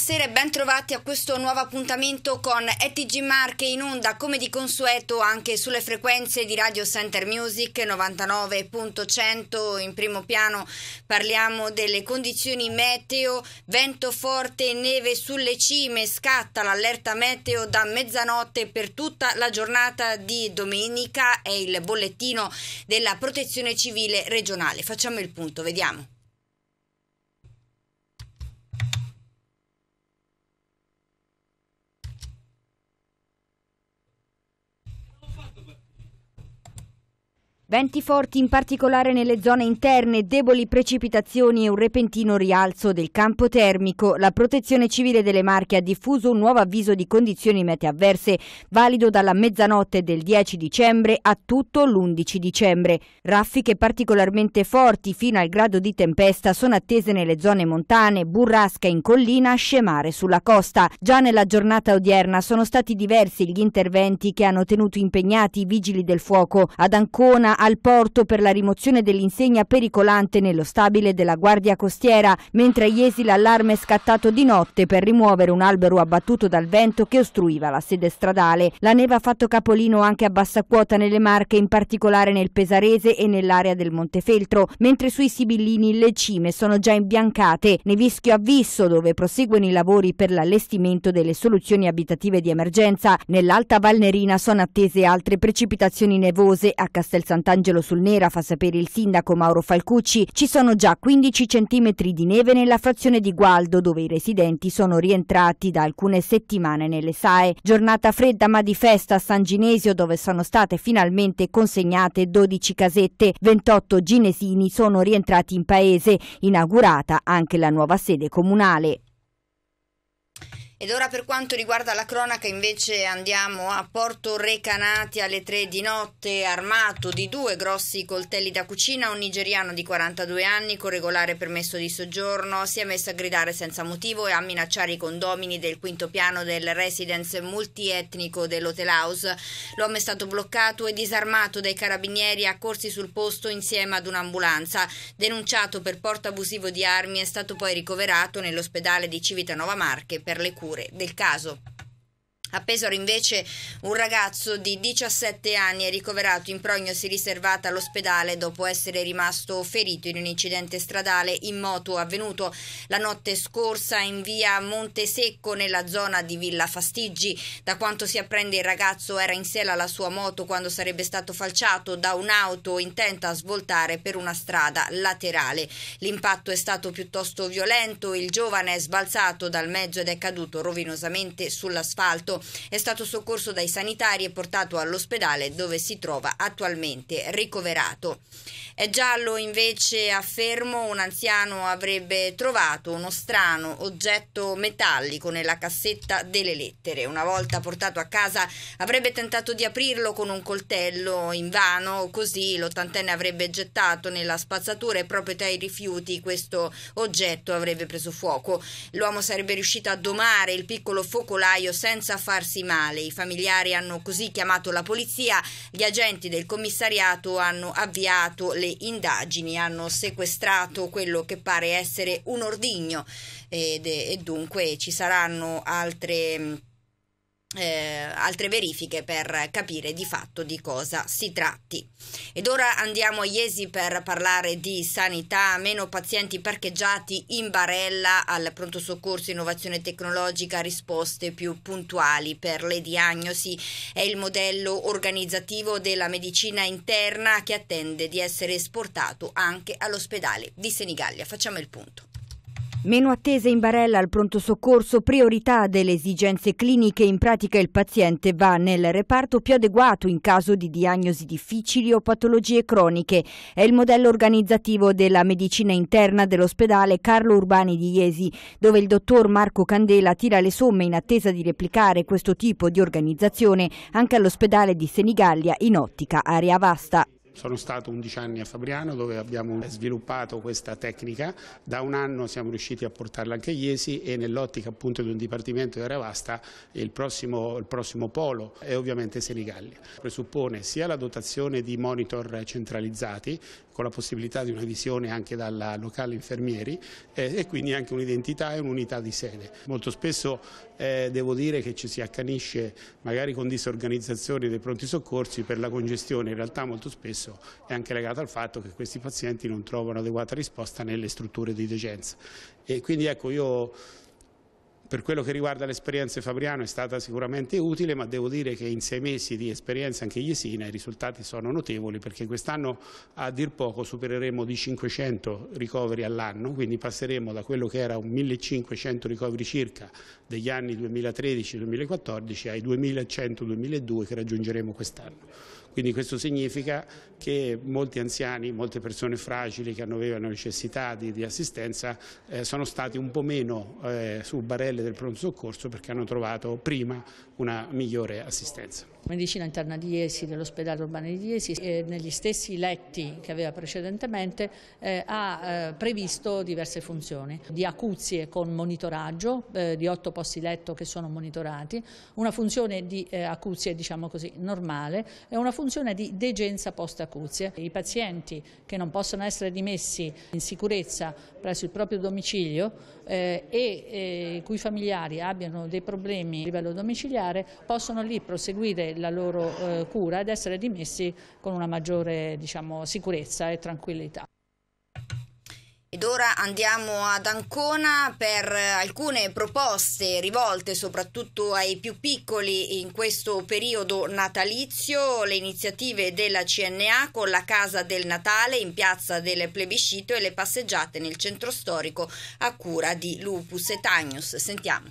buonasera e ben trovati a questo nuovo appuntamento con ETG Marche in onda come di consueto anche sulle frequenze di Radio Center Music 99.100 in primo piano parliamo delle condizioni meteo, vento forte neve sulle cime, scatta l'allerta meteo da mezzanotte per tutta la giornata di domenica è il bollettino della protezione civile regionale. Facciamo il punto, vediamo. Venti forti in particolare nelle zone interne, deboli precipitazioni e un repentino rialzo del campo termico. La protezione civile delle Marche ha diffuso un nuovo avviso di condizioni mete avverse, valido dalla mezzanotte del 10 dicembre a tutto l'11 dicembre. Raffiche particolarmente forti fino al grado di tempesta sono attese nelle zone montane, burrasca in collina, scemare sulla costa. Già nella giornata odierna sono stati diversi gli interventi che hanno tenuto impegnati i vigili del fuoco ad Ancona, al porto per la rimozione dell'insegna pericolante nello stabile della Guardia Costiera, mentre a Iesi l'allarme è scattato di notte per rimuovere un albero abbattuto dal vento che ostruiva la sede stradale. La neve ha fatto capolino anche a bassa quota nelle Marche, in particolare nel Pesarese e nell'area del Montefeltro, mentre sui Sibillini le cime sono già imbiancate. Nevischio a Visso, dove proseguono i lavori per l'allestimento delle soluzioni abitative di emergenza. Nell'Alta Valnerina sono attese altre precipitazioni nevose a Castel Sant'Antonio Sant'Angelo sul Nera, fa sapere il sindaco Mauro Falcucci, ci sono già 15 cm di neve nella frazione di Gualdo, dove i residenti sono rientrati da alcune settimane nelle SAE. Giornata fredda ma di festa a San Ginesio, dove sono state finalmente consegnate 12 casette. 28 ginesini sono rientrati in paese, inaugurata anche la nuova sede comunale. Ed ora per quanto riguarda la cronaca invece andiamo a Porto Recanati alle 3 di notte armato di due grossi coltelli da cucina, un nigeriano di 42 anni con regolare permesso di soggiorno si è messo a gridare senza motivo e a minacciare i condomini del quinto piano del residence multietnico dell'hotel house. L'uomo è stato bloccato e disarmato dai carabinieri accorsi sul posto insieme ad un'ambulanza. Denunciato per porto abusivo di armi è stato poi ricoverato nell'ospedale di Civitanova Marche per le cure procure del caso. A Pesaro invece un ragazzo di 17 anni è ricoverato in prognosi riservata all'ospedale dopo essere rimasto ferito in un incidente stradale in moto avvenuto la notte scorsa in via Montesecco nella zona di Villa Fastiggi. Da quanto si apprende il ragazzo era in sella alla sua moto quando sarebbe stato falciato da un'auto intenta a svoltare per una strada laterale. L'impatto è stato piuttosto violento, il giovane è sbalzato dal mezzo ed è caduto rovinosamente sull'asfalto. È stato soccorso dai sanitari e portato all'ospedale dove si trova attualmente ricoverato. È giallo invece a Fermo un anziano avrebbe trovato uno strano oggetto metallico nella cassetta delle lettere. Una volta portato a casa avrebbe tentato di aprirlo con un coltello invano, così l'ottantenne avrebbe gettato nella spazzatura e proprio tra i rifiuti questo oggetto avrebbe preso fuoco. L'uomo sarebbe riuscito a domare il piccolo focolaio senza far farsi male. I familiari hanno così chiamato la polizia, gli agenti del commissariato hanno avviato le indagini, hanno sequestrato quello che pare essere un ordigno ed, eh, e dunque ci saranno altre mm, eh, altre verifiche per capire di fatto di cosa si tratti. Ed ora andiamo a Iesi per parlare di sanità, meno pazienti parcheggiati in barella al pronto soccorso, innovazione tecnologica, risposte più puntuali per le diagnosi. È il modello organizzativo della medicina interna che attende di essere esportato anche all'ospedale di Senigallia. Facciamo il punto. Meno attese in barella al pronto soccorso, priorità delle esigenze cliniche, in pratica il paziente va nel reparto più adeguato in caso di diagnosi difficili o patologie croniche. È il modello organizzativo della medicina interna dell'ospedale Carlo Urbani di Iesi, dove il dottor Marco Candela tira le somme in attesa di replicare questo tipo di organizzazione anche all'ospedale di Senigallia in ottica area vasta. Sono stato 11 anni a Fabriano dove abbiamo sviluppato questa tecnica, da un anno siamo riusciti a portarla anche a Iesi e nell'ottica appunto di un dipartimento di Aravasta il prossimo, il prossimo polo è ovviamente Senigallia. Presuppone sia la dotazione di monitor centralizzati con la possibilità di una visione anche dalla locale infermieri eh, e quindi anche un'identità e un'unità di sede. Molto spesso eh, devo dire che ci si accanisce magari con disorganizzazioni dei pronti soccorsi per la congestione, in realtà molto spesso è anche legata al fatto che questi pazienti non trovano adeguata risposta nelle strutture di degenza. E quindi ecco io per quello che riguarda l'esperienza Fabriano è stata sicuramente utile, ma devo dire che in sei mesi di esperienza anche Iesina i risultati sono notevoli perché quest'anno a dir poco supereremo di 500 ricoveri all'anno, quindi passeremo da quello che era un 1500 ricoveri circa degli anni 2013-2014 ai 2100-2002 che raggiungeremo quest'anno. Quindi questo significa che molti anziani, molte persone fragili che avevano necessità di, di assistenza eh, sono stati un po' meno eh, su barelle del pronto soccorso perché hanno trovato prima una migliore assistenza. Medicina interna di Iesi, dell'ospedale urbano di Iesi, eh, negli stessi letti che aveva precedentemente eh, ha eh, previsto diverse funzioni, di acuzie con monitoraggio, eh, di otto posti letto che sono monitorati, una funzione di acuzie diciamo così normale e una funzione funzione di degenza post acuzia. I pazienti che non possono essere dimessi in sicurezza presso il proprio domicilio eh, e eh, i cui familiari abbiano dei problemi a livello domiciliare possono lì proseguire la loro eh, cura ed essere dimessi con una maggiore diciamo, sicurezza e tranquillità ed ora andiamo ad Ancona per alcune proposte rivolte soprattutto ai più piccoli in questo periodo natalizio, le iniziative della CNA con la Casa del Natale in piazza del plebiscito e le passeggiate nel centro storico a cura di Lupus e Tagnus. Sentiamo.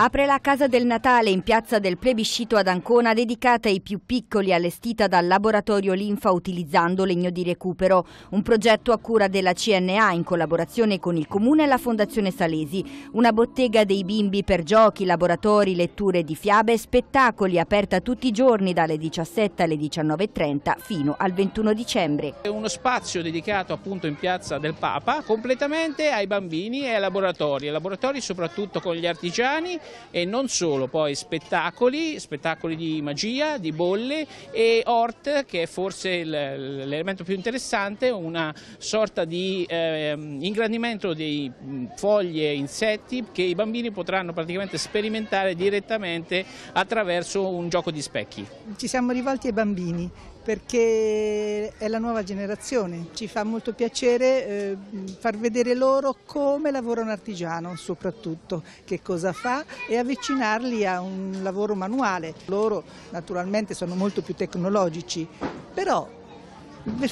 Apre la Casa del Natale in piazza del plebiscito ad Ancona dedicata ai più piccoli allestita dal laboratorio Linfa utilizzando legno di recupero, un progetto a cura della CNA in collaborazione con il Comune e la Fondazione Salesi, una bottega dei bimbi per giochi, laboratori, letture di fiabe e spettacoli aperta tutti i giorni dalle 17 alle 19.30 fino al 21 dicembre. È uno spazio dedicato appunto in piazza del Papa completamente ai bambini e ai laboratori, ai laboratori soprattutto con gli artigiani e non solo, poi spettacoli, spettacoli di magia, di bolle e Hort che è forse l'elemento più interessante, una sorta di eh, ingrandimento di foglie, insetti che i bambini potranno praticamente sperimentare direttamente attraverso un gioco di specchi. Ci siamo rivolti ai bambini perché è la nuova generazione, ci fa molto piacere eh, far vedere loro come lavora un artigiano soprattutto, che cosa fa e avvicinarli a un lavoro manuale. Loro naturalmente sono molto più tecnologici, però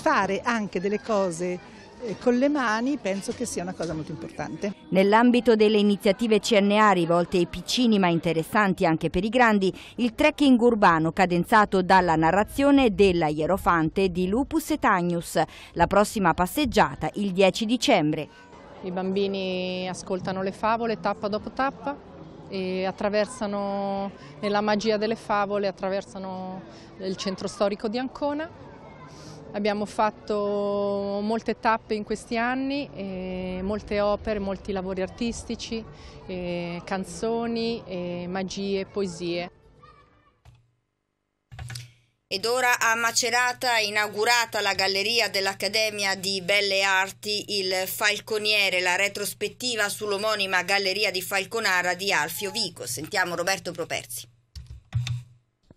fare anche delle cose con le mani penso che sia una cosa molto importante. Nell'ambito delle iniziative CNA rivolte ai piccini ma interessanti anche per i grandi, il trekking urbano cadenzato dalla narrazione della Ierofante di Lupus et Agnus, la prossima passeggiata il 10 dicembre. I bambini ascoltano le favole tappa dopo tappa e attraversano, nella magia delle favole, attraversano il centro storico di Ancona Abbiamo fatto molte tappe in questi anni, eh, molte opere, molti lavori artistici, eh, canzoni, eh, magie, poesie. Ed ora a Macerata è inaugurata la galleria dell'Accademia di Belle Arti Il Falconiere, la retrospettiva sull'omonima galleria di Falconara di Alfio Vico. Sentiamo Roberto Properzi.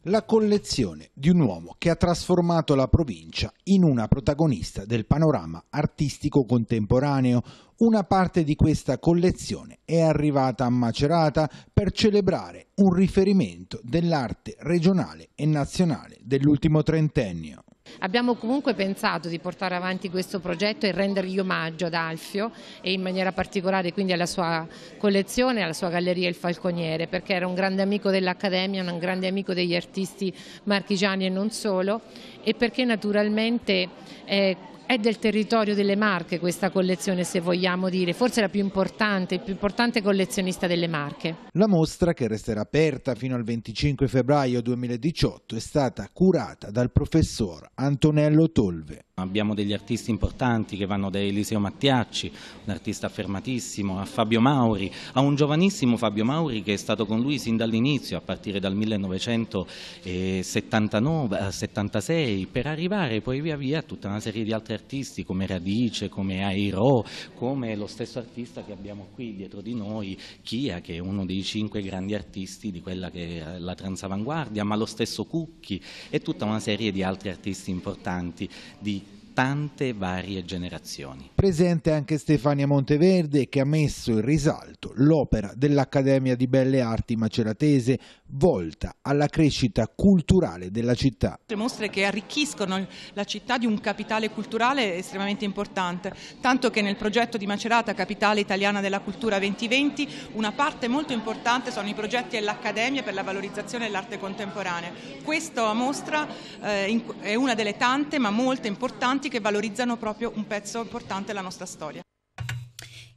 La collezione di un uomo che ha trasformato la provincia in una protagonista del panorama artistico contemporaneo. Una parte di questa collezione è arrivata a Macerata per celebrare un riferimento dell'arte regionale e nazionale dell'ultimo trentennio. Abbiamo comunque pensato di portare avanti questo progetto e rendergli omaggio ad Alfio e in maniera particolare quindi alla sua collezione, alla sua galleria Il Falconiere, perché era un grande amico dell'Accademia, un grande amico degli artisti marchigiani e non solo e perché naturalmente eh, è del territorio delle Marche questa collezione se vogliamo dire, forse la più importante, il più importante collezionista delle Marche. La mostra che resterà aperta fino al 25 febbraio 2018 è stata curata dal professor Antonello Tolve. Abbiamo degli artisti importanti che vanno da Eliseo Mattiacci, un artista affermatissimo, a Fabio Mauri, a un giovanissimo Fabio Mauri che è stato con lui sin dall'inizio, a partire dal 1979-76, eh, per arrivare poi via via a tutta una serie di altri artisti artisti come Radice, come Airo, come lo stesso artista che abbiamo qui dietro di noi, Chia, che è uno dei cinque grandi artisti di quella che è la transavanguardia, ma lo stesso Cucchi e tutta una serie di altri artisti importanti di tante varie generazioni. Presente anche Stefania Monteverde che ha messo in risalto l'opera dell'Accademia di Belle Arti Maceratese volta alla crescita culturale della città. Le Mostre che arricchiscono la città di un capitale culturale estremamente importante, tanto che nel progetto di Macerata Capitale Italiana della Cultura 2020 una parte molto importante sono i progetti dell'Accademia per la valorizzazione dell'arte contemporanea. Questa mostra eh, è una delle tante ma molto importanti che valorizzano proprio un pezzo importante della nostra storia.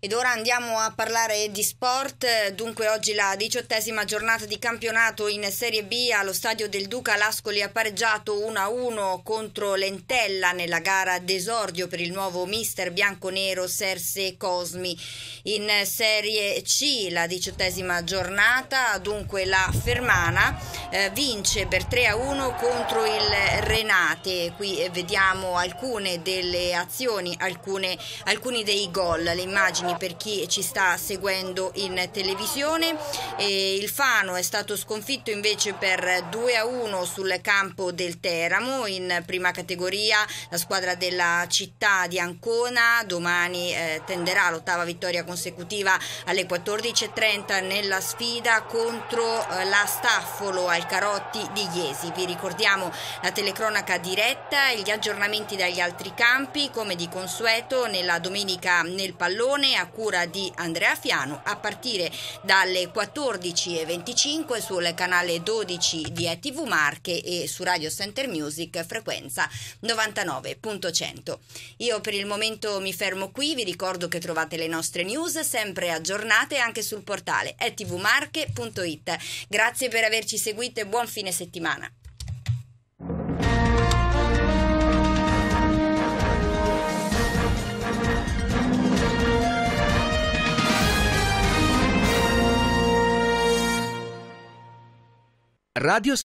Ed ora andiamo a parlare di sport, dunque oggi la diciottesima giornata di campionato in Serie B allo stadio del Duca Lascoli ha pareggiato 1-1 contro Lentella nella gara d'esordio per il nuovo mister bianco-nero Serse Cosmi. In Serie C la diciottesima giornata, dunque la Fermana eh, vince per 3-1 contro il Renate, qui eh, vediamo alcune delle azioni, alcune, alcuni dei gol, le immagini domani per chi ci sta seguendo in televisione. E il Fano è stato sconfitto invece per 2 a 1 sul campo del Teramo in prima categoria. La squadra della città di Ancona domani eh, tenderà l'ottava vittoria consecutiva alle 14.30 nella sfida contro eh, la Staffolo al Carotti di Iesi. Vi ricordiamo la telecronaca diretta e gli aggiornamenti dagli altri campi come di consueto nella domenica nel pallone a cura di Andrea Fiano a partire dalle 14.25 sul canale 12 di ETV Marche e su Radio Center Music frequenza 99.100. Io per il momento mi fermo qui, vi ricordo che trovate le nostre news sempre aggiornate anche sul portale etvmarche.it. Grazie per averci seguito e buon fine settimana. radios